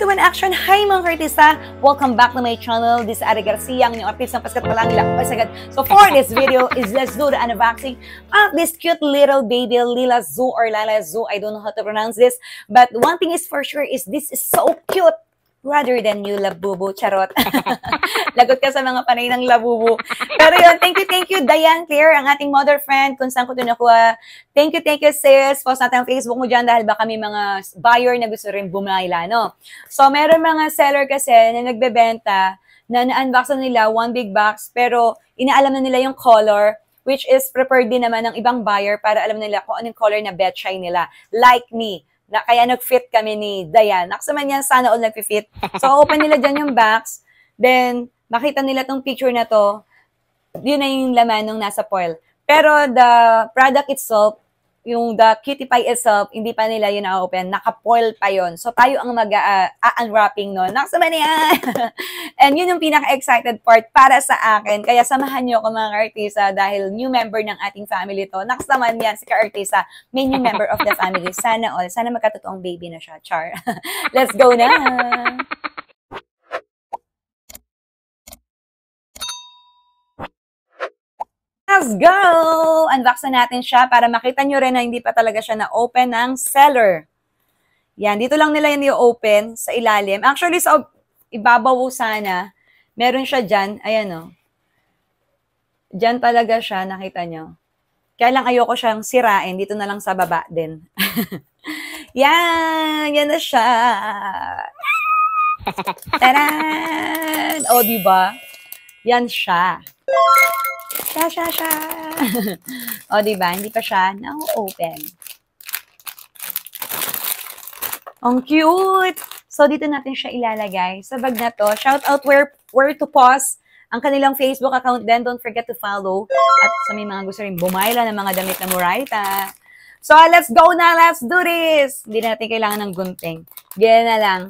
to One Action! Hi mga artista! Welcome back to my channel. This is Ari Garcia, ang inyong artista ng Paskat Walang Lakpas So for this video is let's do the unboxing of this cute little baby Lila Zoo or Lala Zoo. I don't know how to pronounce this. But one thing is for sure is this is so cute rather than you, labubu. Charot. Lagot ka sa mga panay ng labubu. Pero yun, thank you, thank you, Diane Claire, ang ating mother friend, kung saan ko ito nakuha. Thank you, thank you, sis. Post natin ang Facebook mo dyan dahil baka may mga buyer na gusto rin bumayla, no? So, meron mga seller kasi na nagbebenta na na-unbox na nila one big box, pero inaalam na nila yung color, which is prepared din naman ng ibang buyer para alam nila kung anong color na betchay nila. Like me, na, kaya nag-fit kami ni Dayan. Ako naman yan, sana all nag-fit. So, open nila dyan yung box. Then, makita nila tong picture na to. Yun na yung laman nung nasa foil. Pero the product itself yung the cutie pie itself, hindi pa nila yun na-open, naka-foil pa yon So, tayo ang mag-unwrapping ah, ah, uh, nun. Naksa niya? And yun yung pinaka-excited part para sa akin. Kaya samahan niyo ako mga ka dahil new member ng ating family to. Next naman yan, si ka-artista, may new member of the family. Sana all. Sana magkatotoong baby na siya. Char. Let's go na! Let's go! Unboxan natin siya para makita nyo rin na hindi pa talaga siya na-open ng seller. Yan, dito lang nila yun i-open sa ilalim. Actually, sa ibabaw sana, meron siya dyan. Ayan o. Oh. Dyan talaga siya, nakita nyo. Kaya lang ayoko siyang sirain. Dito na lang sa baba din. yan! Yan na siya! Taran! O, diba? Yan siya. Siya, siya, siya. o, diba? Hindi pa siya na-open. Ang cute! So, dito natin siya ilalagay sa bag na to. Shout out where, where to pause ang kanilang Facebook account then Don't forget to follow. At sa may mga gusto rin bumayla ng mga damit na Murayta. So, let's go na! Let's do this! Hindi natin kailangan ng gunting. Ganyan na lang.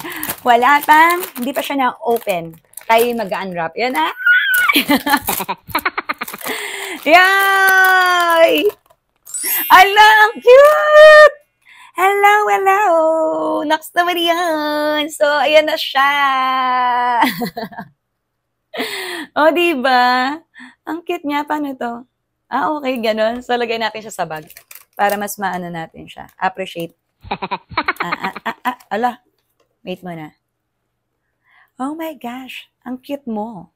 Wala pa. Hindi pa siya na-open tayo mag-unwrap. Yan ah! Yay! Ala, ang cute! Hello, hello! Next naman yan! So, ayan na siya! o, oh, diba? Ang cute niya. Paano to? Ah, okay. Ganon. So, lagay natin siya sa bag. Para mas maano natin siya. Appreciate. ah, ah, ah, ah. Ala. Wait mo na. Oh my gosh, ang cute mo.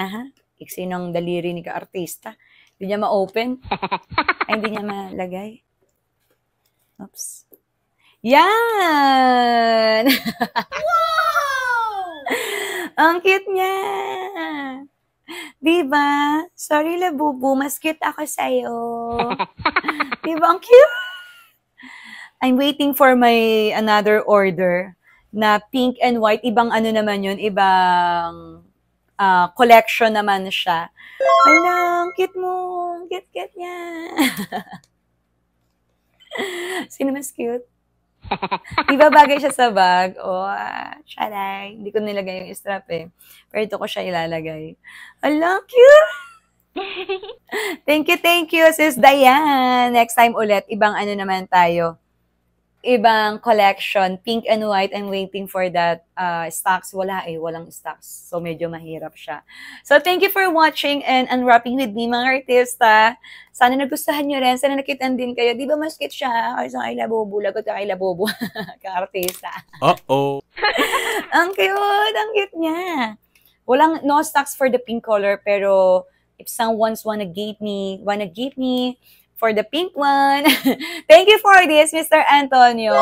Aha, iksinong daliri ni ka-artista. Hindi niya ma-open. Ay, hindi niya malagay. Oops. Yan! wow! ang cute niya! Diba? Sorry, Labubu. Mas cute ako sa'yo. diba? Ang cute! I'm waiting for my another order na pink and white, ibang ano naman yun, ibang uh, collection naman siya. Alam, cute mo. Cute, cute niya. Sino mas cute? Iba bagay siya sa bag? oh, chalay. Ah, Hindi ko nilagay yung strap eh. Pero ito ko siya ilalagay. Alam, cute! thank you, thank you, Sis Diane. Next time ulit, ibang ano naman tayo ibang collection, pink and white, I'm waiting for that uh, stocks. Wala eh, walang stocks. So, medyo mahirap siya. So, thank you for watching and unwrapping with me, mga artista. Sana nagustuhan nyo rin. Sana nakita din kayo. Di ba mas siya? Or sa kay Labobo. Lagot ka kay Labobo. Ka-artista. Uh-oh. ang cute. Ang cute niya. Walang no stocks for the pink color, pero if someone's wants wanna give me, wanna give me, for the pink one. Thank you for this, Mr. Antonio.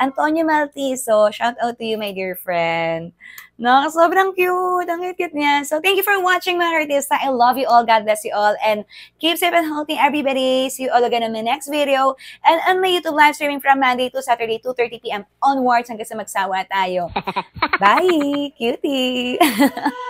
Antonio Maltiso, shout out to you, my dear friend. No, sobrang cute. Ang cute niya. So, thank you for watching, mga artista. I love you all. God bless you all. And keep safe and healthy, everybody. See you all again in my next video. And on my YouTube live streaming from Monday to Saturday, 2.30pm onwards hanggang sa magsawa tayo. Bye, cutie!